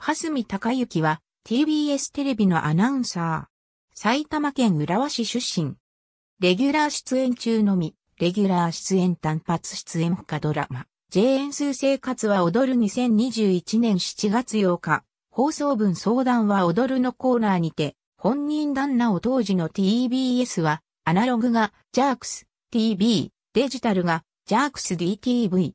蓮見ゆ之は TBS テレビのアナウンサー。埼玉県浦和市出身。レギュラー出演中のみ、レギュラー出演単発出演他ドラマ。JN 数生活は踊る2021年7月8日。放送分相談は踊るのコーナーにて、本人旦那を当時の TBS は、アナログがジャークス TV、デジタルがジャークス DTV。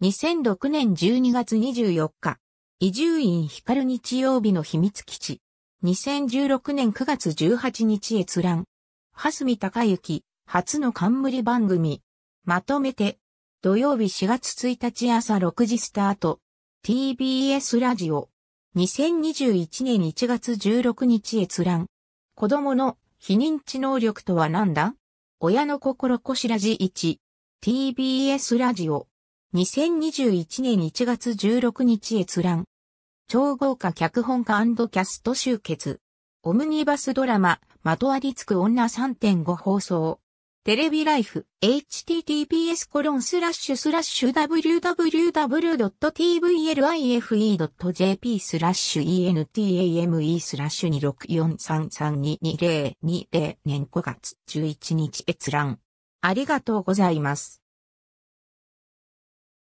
2006年12月24日。伊集院光日曜日の秘密基地。2016年9月18日閲覧。蓮見ゆ之、初の冠番組。まとめて、土曜日4月1日朝6時スタート。TBS ラジオ。2021年1月16日閲覧。子供の非認知能力とは何だ親の心こしらじ1。TBS ラジオ。2021年1月16日閲覧。超豪華脚本家キャスト集結。オムニバスドラマ、まとわりつく女3.5放送。テレビライフ、https コロンスラッシュスラッシュ www.tvlife.jp スラッシュ entame スラッシュ26433222020年5月11日閲覧。ありがとうございます。